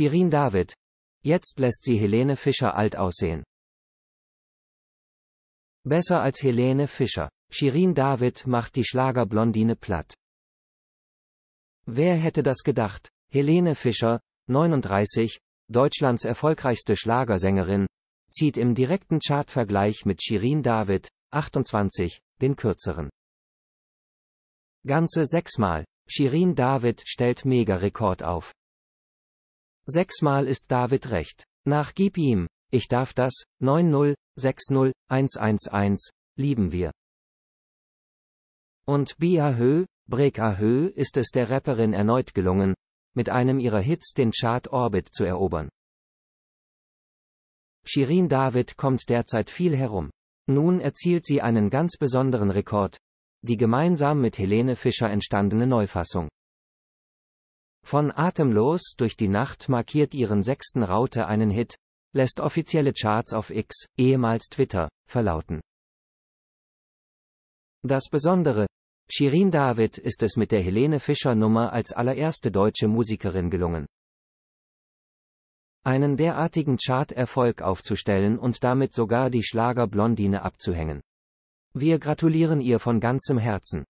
Shirin David. Jetzt lässt sie Helene Fischer alt aussehen. Besser als Helene Fischer. Shirin David macht die Schlagerblondine platt. Wer hätte das gedacht? Helene Fischer, 39, Deutschlands erfolgreichste Schlagersängerin, zieht im direkten Chartvergleich mit Shirin David, 28, den kürzeren. Ganze sechsmal. Shirin David stellt Mega-Rekord auf. Sechsmal ist David recht. Nach Gib ihm. Ich darf das, 90, 60, 111, lieben wir. Und Bia Hö, Breka Hö ist es der Rapperin erneut gelungen, mit einem ihrer Hits den Chart Orbit zu erobern. Shirin David kommt derzeit viel herum. Nun erzielt sie einen ganz besonderen Rekord, die gemeinsam mit Helene Fischer entstandene Neufassung. Von Atemlos durch die Nacht markiert ihren sechsten Raute einen Hit, lässt offizielle Charts auf X, ehemals Twitter, verlauten. Das Besondere, Shirin David ist es mit der Helene Fischer Nummer als allererste deutsche Musikerin gelungen. Einen derartigen Chart-Erfolg aufzustellen und damit sogar die Schlagerblondine abzuhängen. Wir gratulieren ihr von ganzem Herzen.